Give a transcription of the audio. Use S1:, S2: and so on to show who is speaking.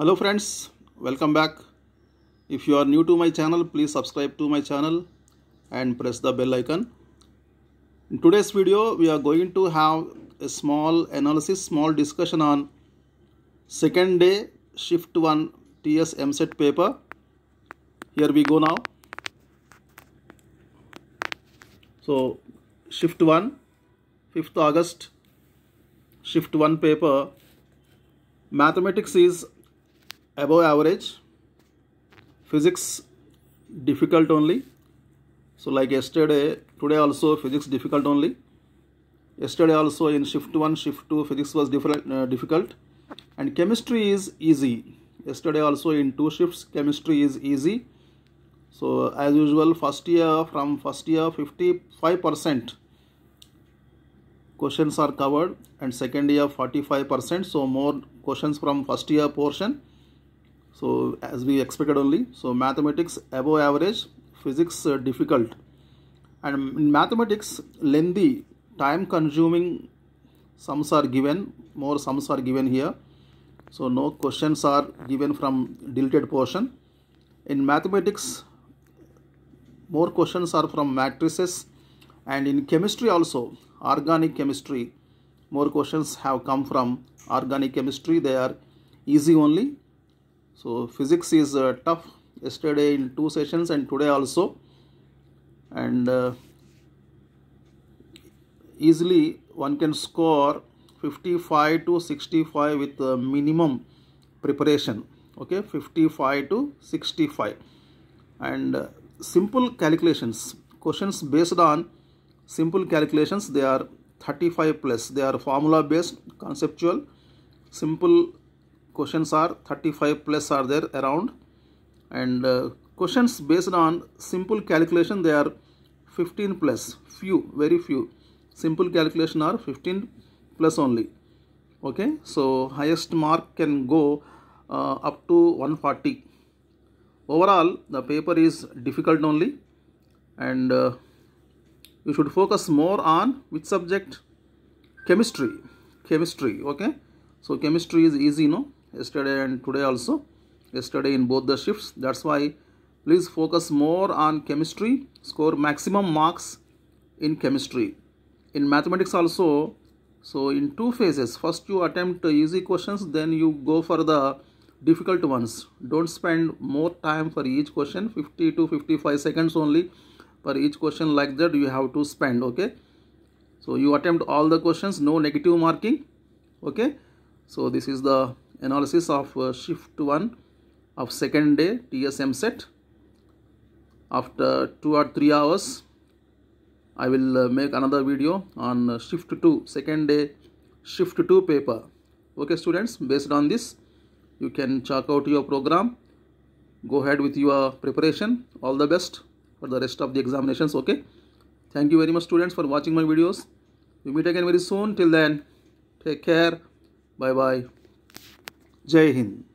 S1: hello friends welcome back if you are new to my channel please subscribe to my channel and press the bell icon in today's video we are going to have a small analysis small discussion on second day shift 1 TS MSET paper here we go now so shift 1 5th August shift 1 paper mathematics is above average physics difficult only so like yesterday today also physics difficult only yesterday also in shift 1 shift 2 physics was different uh, difficult and chemistry is easy yesterday also in two shifts chemistry is easy so as usual first year from first year 55 percent questions are covered and second year 45 percent so more questions from first year portion so as we expected only so mathematics above average physics uh, difficult and in mathematics lengthy time consuming sums are given more sums are given here so no questions are given from deleted portion in mathematics more questions are from matrices and in chemistry also organic chemistry more questions have come from organic chemistry they are easy only so physics is uh, tough yesterday in two sessions and today also and uh, easily one can score 55 to 65 with uh, minimum preparation okay 55 to 65 and uh, simple calculations questions based on simple calculations they are 35 plus they are formula based conceptual simple questions are 35 plus are there around and uh, questions based on simple calculation they are 15 plus few very few simple calculation are 15 plus only okay so highest mark can go uh, up to 140 overall the paper is difficult only and uh, you should focus more on which subject chemistry chemistry okay so chemistry is easy no yesterday and today also yesterday in both the shifts that's why please focus more on chemistry score maximum marks in chemistry in mathematics also so in two phases first you attempt easy questions then you go for the difficult ones don't spend more time for each question 50 to 55 seconds only for each question like that you have to spend okay so you attempt all the questions no negative marking okay so this is the analysis of uh, shift 1 of second day TSM set. After 2 or 3 hours, I will uh, make another video on uh, shift 2, second day shift 2 paper. Okay students, based on this, you can check out your program. Go ahead with your preparation. All the best for the rest of the examinations. Okay. Thank you very much students for watching my videos. We meet again very soon. Till then, take care. Bye-bye. Joy Hind